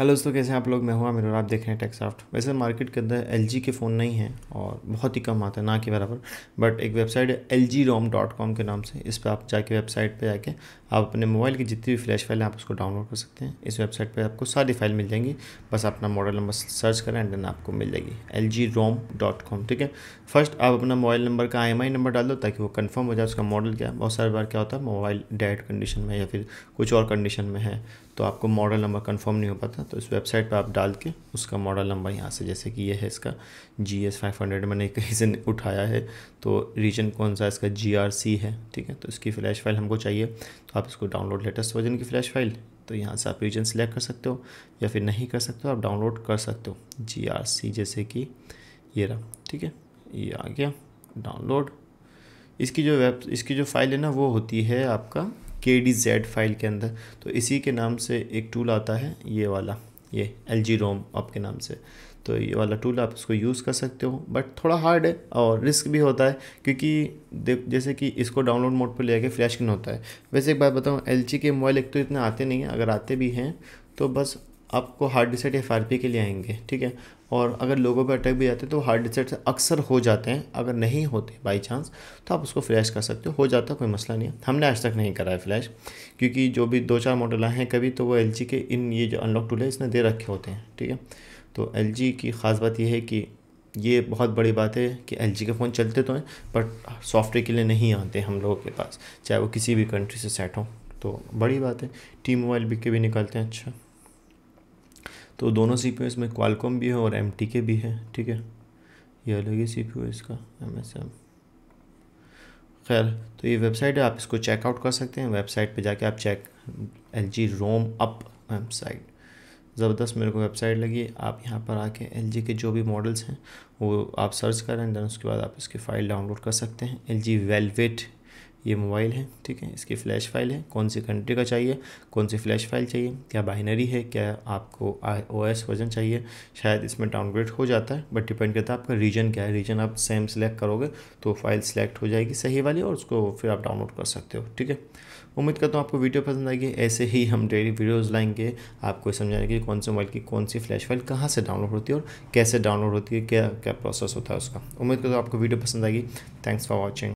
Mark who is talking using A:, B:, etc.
A: hello दोस्तों कैसे हैं आप लोग मैं हूं मेरा और आप देख रहे हैं टेक्साफ्ट वैसे मार्केट के अंदर एल के फ़ोन नहीं है और बहुत ही कम आता है ना के बराबर बट एक वेबसाइट है L G ROM dot com के नाम से इस पर आप जाके वेबसाइट पे जाके आप अपने मोबाइल की जितनी भी फ्लैश फाइल है आप उसको डाउनलोड कर सकते हैं इस वेबसाइट पर आपको सारी फाइल मिल जाएंगी बस अपना मॉडल नंबर सर्च करें एंड देन आपको मिल जाएगी L G ROM dot com ठीक है फर्स्ट आप अपना मोबाइल नंबर का आई एम आई नंबर डाल दो ताकि वो कन्फर्म हो जाए उसका मॉडल क्या बहुत सारी बार क्या होता है मोबाइल डेड कंडीशन में या फिर कुछ और कंडीशन में है तो आपको मॉडल नंबर कन्फर्म नहीं हो पाता तो इस वेबसाइट पर आप डाल के उसका मॉडल नंबर यहाँ से जैसे कि ये है इसका जी एस फाइव हंड्रेड मैंने कहीं से उठाया है तो रीजन कौन सा इसका जी आर सी है ठीक है तो इसकी फ़्लैश फाइल हमको चाहिए तो आप इसको डाउनलोड लेटेस्ट वर्जन की फ़्लैश फाइल तो यहाँ से आप रीजन सेलेक्ट कर सकते हो या फिर नहीं कर सकते हो आप डाउनलोड कर सकते हो जी आर सी जैसे कि ये रहा ठीक है ये आ गया डाउनलोड इसकी जो वेब इसकी जो फाइल है ना वो होती है आपका के डी जेड फाइल के अंदर तो इसी के नाम से एक टूल आता है ये वाला ये एल जी रोम आपके नाम से तो ये वाला टूल आप इसको यूज़ कर सकते हो बट थोड़ा हार्ड है और रिस्क भी होता है क्योंकि जैसे कि इसको डाउनलोड मोड पर ले आके फ्लैश किन होता है वैसे एक बात बताऊँ एल के मोबाइल एक तो इतने आते नहीं हैं अगर आते भी हैं तो बस आपको hard reset F R P के लिए आएंगे ठीक है और अगर लोगों पे अटैक भी जाते हैं तो हार्ट डिसेट अक्सर हो जाते हैं अगर नहीं होते बाई चांस तो आप उसको फ्लैश कर सकते हो हो जाता कोई मसला नहीं है हमने आज तक नहीं करा है फ्लैश क्योंकि जो भी दो चार मॉडल आए हैं कभी तो वो एल के इन ये जो अनलॉक टूल है इसने दे रखे होते हैं ठीक है तो एल की ख़ास बात यह है कि ये बहुत बड़ी बात है कि एल के फ़ोन चलते तो हैं बट सॉफ्टवेयर के लिए नहीं आते हम लोगों के पास चाहे वो किसी भी कंट्री से सेट हों तो बड़ी बात है टी मोबाइल बिक के भी निकालते हैं अच्छा तो दोनों सी इसमें क्वालकॉम भी है और एम भी है ठीक है ये अलग ही सी है इसका एम एस एम खैर तो ये वेबसाइट है आप इसको चेकआउट कर सकते हैं वेबसाइट पे जाके आप चेक एल जी रोम अप वेबसाइट ज़बरदस्त मेरे को वेबसाइट लगी आप यहाँ पर आके एल जी के जो भी मॉडल्स हैं वो आप सर्च करें दैन उसके बाद आप इसकी फ़ाइल डाउनलोड कर सकते हैं एल जी वेलवेट ये मोबाइल है ठीक है इसकी फ़्लैश फाइल है कौन सी कंट्री का चाहिए कौन सी फ़्लैश फाइल चाहिए क्या बाइनरी है क्या आपको ओ एस वर्जन चाहिए शायद इसमें डाउनग्रेड हो जाता है बट डिपेंड करता है आपका रीजन क्या है रीजन आप सेम सिलेक्ट करोगे तो फाइल सेलेक्ट हो जाएगी सही वाली और उसको फिर आप डाउनलोड कर सकते हो ठीक है उम्मीद करता हूँ आपको वीडियो पसंद आएगी ऐसे ही हम डेली वीडियोज़ लाएंगे आपको समझाने के कौन से मोबाइल की कौन सी फ्लैश फाइल कहाँ से डाउनलोड होती है और कैसे डाउनलोड होती है क्या क्या प्रोसेस होता है उसका उम्मीद करता हूँ आपको वीडियो पसंद आएगी थैंक्स फॉर वॉचिंग